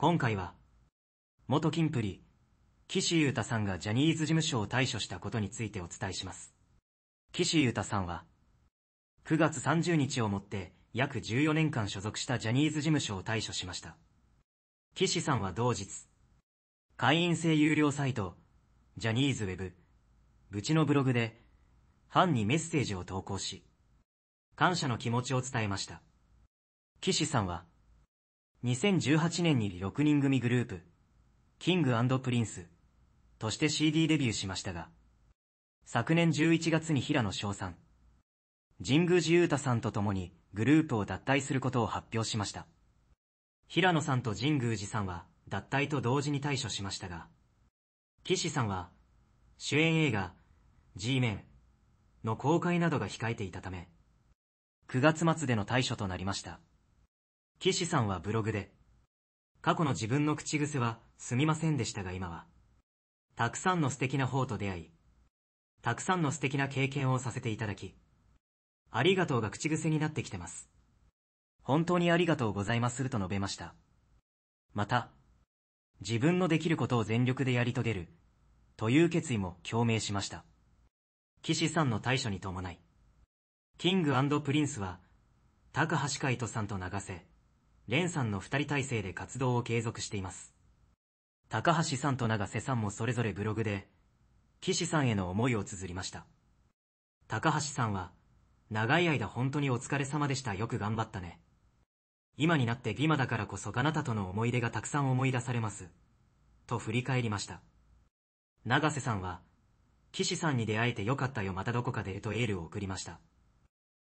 今回は、元キンプリ、岸優太さんがジャニーズ事務所を退所したことについてお伝えします。岸優太さんは、9月30日をもって約14年間所属したジャニーズ事務所を退所しました。岸さんは同日、会員制有料サイト、ジャニーズウェブ、ブチのブログで、ファンにメッセージを投稿し、感謝の気持ちを伝えました。岸さんは、2018年に6人組グループ、キングプリンスとして CD デビューしましたが、昨年11月に平野翔さん、神宮寺勇太さんと共にグループを脱退することを発表しました。平野さんと神宮寺さんは脱退と同時に対処しましたが、岸さんは主演映画 G メンの公開などが控えていたため、9月末での対処となりました。岸さんはブログで、過去の自分の口癖はすみませんでしたが今は、たくさんの素敵な方と出会い、たくさんの素敵な経験をさせていただき、ありがとうが口癖になってきてます。本当にありがとうございますと述べました。また、自分のできることを全力でやり遂げる、という決意も共鳴しました。岸さんの対処に伴い、キングプリンスは、高橋海人さんと流せ、ンさんの二人体制で活動を継続しています。高橋さんと長瀬さんもそれぞれブログで、岸さんへの思いを綴りました。高橋さんは、長い間本当にお疲れ様でしたよく頑張ったね。今になってギマだからこそあなたとの思い出がたくさん思い出されます。と振り返りました。長瀬さんは、岸さんに出会えてよかったよまたどこかでとエールを送りました。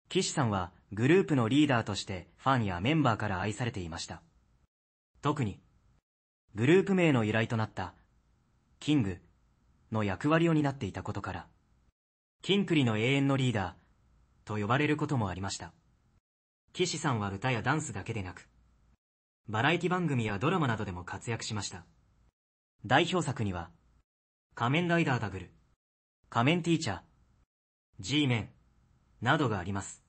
岸さんはグループのリーダーとしてファンやメンバーから愛されていました。特に、グループ名の由来となった、キングの役割を担っていたことから、キンクリの永遠のリーダーと呼ばれることもありました。岸さんは歌やダンスだけでなく、バラエティ番組やドラマなどでも活躍しました。代表作には、仮面ライダーダブル、仮面ティーチャー、G メン、などがあります。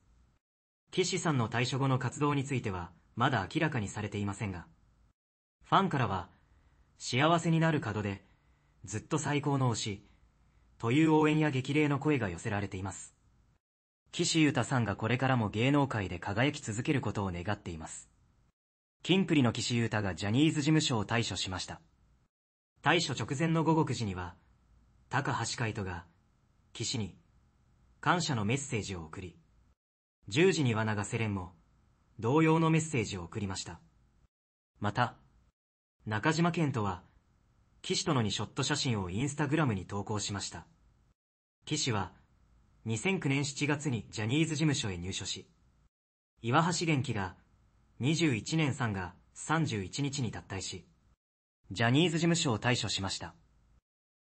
岸さんの退所後の活動については、まだ明らかにされていませんが、ファンからは、幸せになる門で、ずっと最高の推し、という応援や激励の声が寄せられています。岸優太さんがこれからも芸能界で輝き続けることを願っています。キンプリの岸優太がジャニーズ事務所を退所しました。退所直前の午後9時には、高橋海人が、岸に、感謝のメッセージを送り、十字時には長瀬廉も同様のメッセージを送りました。また、中島健人は、岸とのにショット写真をインスタグラムに投稿しました。岸は、2009年7月にジャニーズ事務所へ入所し、岩橋元気が、21年3月31日に脱退し、ジャニーズ事務所を退所しました。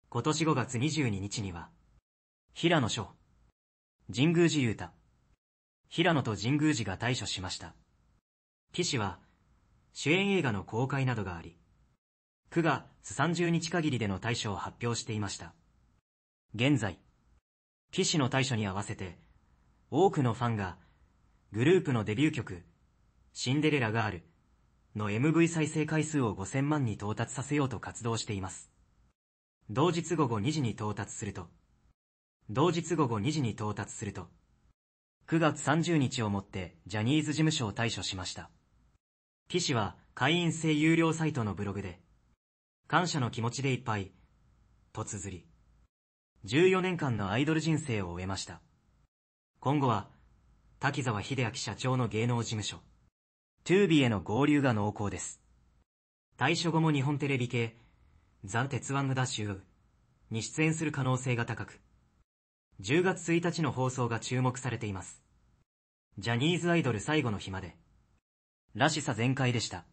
今年5月22日には、平野翔、神宮寺雄太。平野と神宮寺が対処しました。岸は、主演映画の公開などがあり、9月30日限りでの対処を発表していました。現在、岸の対処に合わせて、多くのファンが、グループのデビュー曲、シンデレラガールの MV 再生回数を5000万に到達させようと活動しています。同日午後2時に到達すると、同日午後2時に到達すると、9月30日をもってジャニーズ事務所を退所しました。T 氏は会員制有料サイトのブログで、感謝の気持ちでいっぱい、と綴り、14年間のアイドル人生を終えました。今後は、滝沢秀明社長の芸能事務所、ビ b への合流が濃厚です。退所後も日本テレビ系、ザ・鉄腕のダッシュに出演する可能性が高く、10月1日の放送が注目されています。ジャニーズアイドル最後の日まで。らしさ全開でした。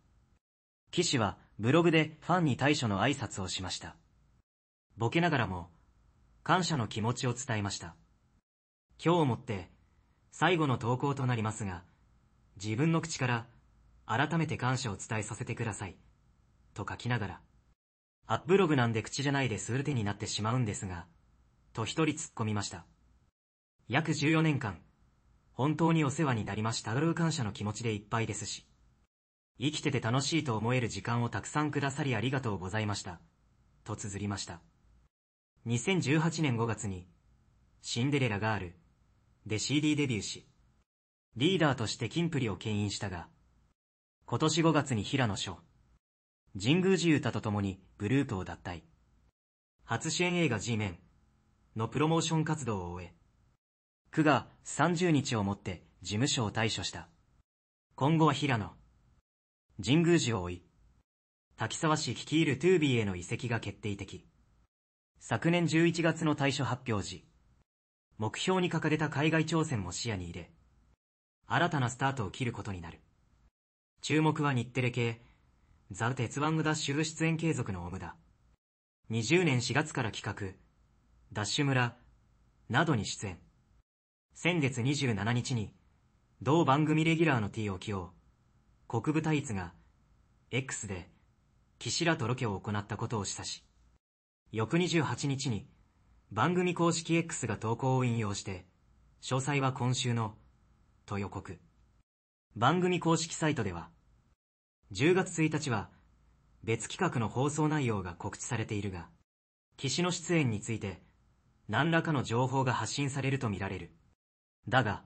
騎士はブログでファンに対処の挨拶をしました。ボケながらも、感謝の気持ちを伝えました。今日をもって、最後の投稿となりますが、自分の口から改めて感謝を伝えさせてください。と書きながら、アップログなんで口じゃないでる手になってしまうんですが、と一人突っ込みました。約14年間、本当にお世話になりましたとい感謝の気持ちでいっぱいですし、生きてて楽しいと思える時間をたくさんくださりありがとうございました、と綴りました。2018年5月に、シンデレラガール、で CD デビューし、リーダーとしてキンプリを牽引したが、今年5月に平野翔、神宮寺歌と共にグループを脱退。初主演映画 G メン、のプロモーション活動を終え、区が30日をもって事務所を退所した。今後は平野、神宮寺を追い、滝沢市率いるトゥービーへの移籍が決定的。昨年11月の退所発表時、目標に掲げた海外挑戦も視野に入れ、新たなスタートを切ることになる。注目は日テレ系、ザ・鉄腕グダッシュ出演継続のオムだ。20年4月から企画、ダッシュ村、などに出演。先月27日に、同番組レギュラーの T を起用、国部隊一が、X で、岸らとロケを行ったことを示唆し、翌28日に、番組公式 X が投稿を引用して、詳細は今週の、と予告。番組公式サイトでは、10月1日は、別企画の放送内容が告知されているが、岸の出演について、何らかの情報が発信されるとみられる。だが、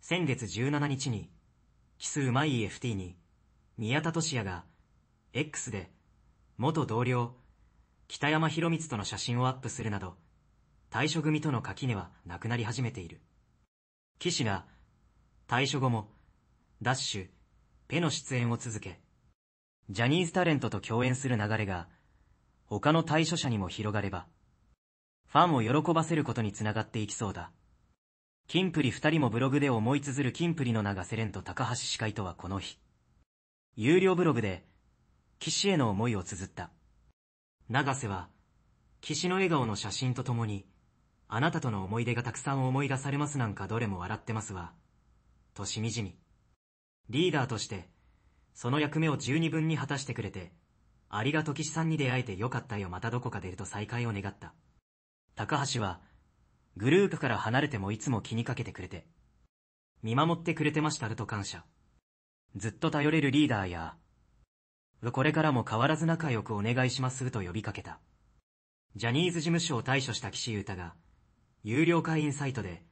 先月17日に、奇数マイ FT に、宮田俊也が、X で、元同僚、北山博光との写真をアップするなど、退所組との垣根はなくなり始めている。岸が、退所後も、ダッシュ、ペの出演を続け、ジャニーズタレントと共演する流れが、他の退所者にも広がれば、ファンを喜ばせることにつながっていきそうだ。キンプリ二人もブログで思い綴るキンプリの名がセレンと高橋司会とはこの日。有料ブログで、岸への思いを綴った。長瀬は、岸の笑顔の写真とともに、あなたとの思い出がたくさん思い出されますなんかどれも笑ってますわ。としみじみ。リーダーとして、その役目を十二分に果たしてくれて、ありがと岸さんに出会えてよかったよまたどこか出ると再会を願った。高橋は、グループから離れてもいつも気にかけてくれて、見守ってくれてましたると感謝。ずっと頼れるリーダーや、これからも変わらず仲良くお願いしますと呼びかけた。ジャニーズ事務所を対処した岸優太が、有料会員サイトで、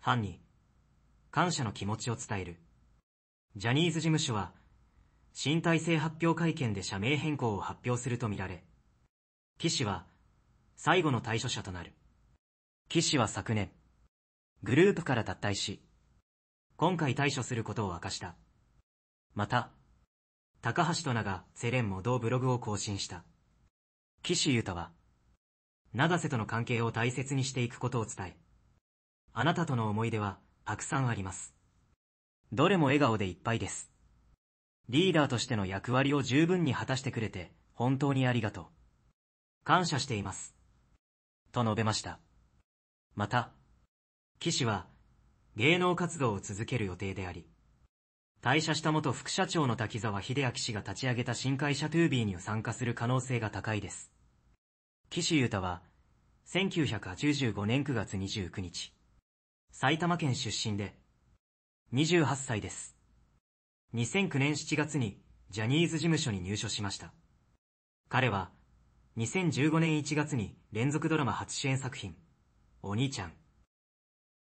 ファンに、感謝の気持ちを伝える。ジャニーズ事務所は、新体制発表会見で社名変更を発表するとみられ、岸は、最後の対処者となる。岸は昨年、グループから脱退し、今回対処することを明かした。また、高橋と長、セレンも同ブログを更新した。岸う太は、長瀬との関係を大切にしていくことを伝え、あなたとの思い出は、たくさんあります。どれも笑顔でいっぱいです。リーダーとしての役割を十分に果たしてくれて、本当にありがとう。感謝しています。と述べました。また、岸は芸能活動を続ける予定であり、退社した元副社長の滝沢秀明氏が立ち上げた新会社トゥービーに参加する可能性が高いです。岸優太は、1985年9月29日、埼玉県出身で、28歳です。2009年7月にジャニーズ事務所に入所しました。彼は、2015年1月に連続ドラマ初主演作品、お兄ちゃん。